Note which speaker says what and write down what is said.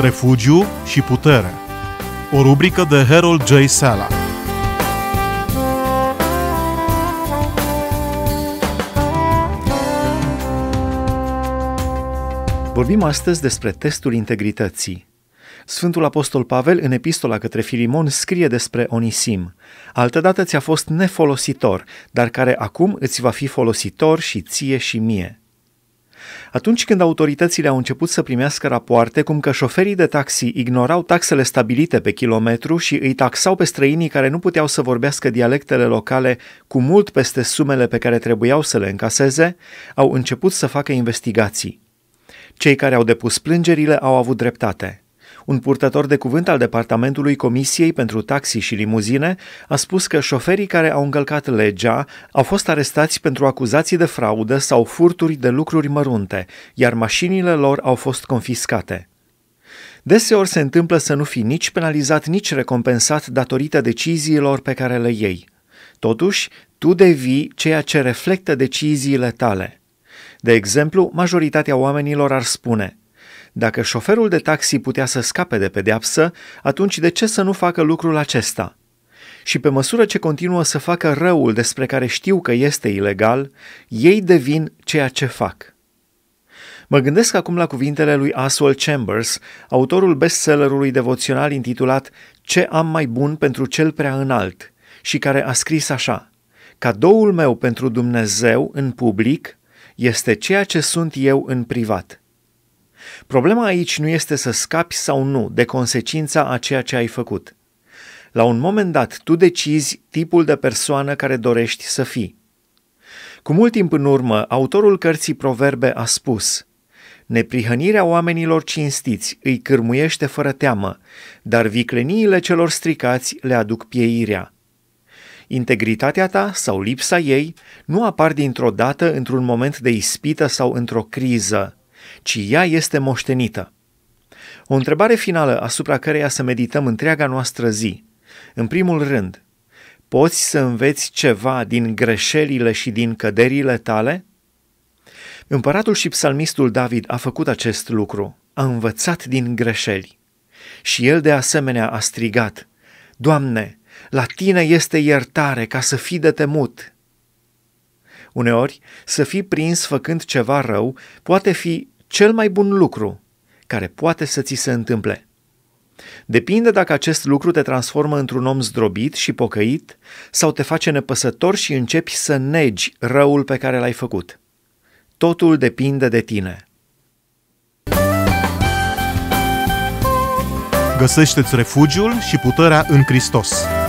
Speaker 1: Refugiu și putere. O rubrică de Harold J. Sala. Vorbim astăzi despre testul integrității. Sfântul Apostol Pavel, în epistola către Filimon, scrie despre Onisim. Altădată ți-a fost nefolositor, dar care acum îți va fi folositor și ție și mie. Atunci când autoritățile au început să primească rapoarte cum că șoferii de taxi ignorau taxele stabilite pe kilometru și îi taxau pe străinii care nu puteau să vorbească dialectele locale cu mult peste sumele pe care trebuiau să le încaseze, au început să facă investigații. Cei care au depus plângerile au avut dreptate. Un purtător de cuvânt al Departamentului Comisiei pentru Taxi și Limuzine a spus că șoferii care au încălcat legea au fost arestați pentru acuzații de fraudă sau furturi de lucruri mărunte, iar mașinile lor au fost confiscate. Deseori se întâmplă să nu fii nici penalizat, nici recompensat datorită deciziilor pe care le iei. Totuși, tu devii ceea ce reflectă deciziile tale. De exemplu, majoritatea oamenilor ar spune – dacă șoferul de taxi putea să scape de pedeapsă, atunci de ce să nu facă lucrul acesta? Și pe măsură ce continuă să facă răul despre care știu că este ilegal, ei devin ceea ce fac. Mă gândesc acum la cuvintele lui Aswell Chambers, autorul bestsellerului devoțional intitulat Ce am mai bun pentru cel prea înalt și care a scris așa Cadoul meu pentru Dumnezeu în public este ceea ce sunt eu în privat. Problema aici nu este să scapi sau nu de consecința a ceea ce ai făcut. La un moment dat, tu decizi tipul de persoană care dorești să fii. Cu mult timp în urmă, autorul cărții Proverbe a spus: Neprihănirea oamenilor cinstiți îi cârmuiește fără teamă, dar vicleniile celor stricați le aduc pieirea. Integritatea ta sau lipsa ei nu apar dintr-o dată într-un moment de ispită sau într-o criză, ci ea este moștenită. O întrebare finală asupra căreia să medităm întreaga noastră zi. În primul rând, poți să înveți ceva din greșelile și din căderile tale? Împăratul și psalmistul David a făcut acest lucru, a învățat din greșeli. Și el de asemenea a strigat, Doamne, la tine este iertare ca să fii de temut. Uneori, să fii prins făcând ceva rău poate fi cel mai bun lucru care poate să ți se întâmple. Depinde dacă acest lucru te transformă într-un om zdrobit și pocăit sau te face nepăsător și începi să negi răul pe care l-ai făcut. Totul depinde de tine. Găsește-ți refugiul și puterea în Hristos.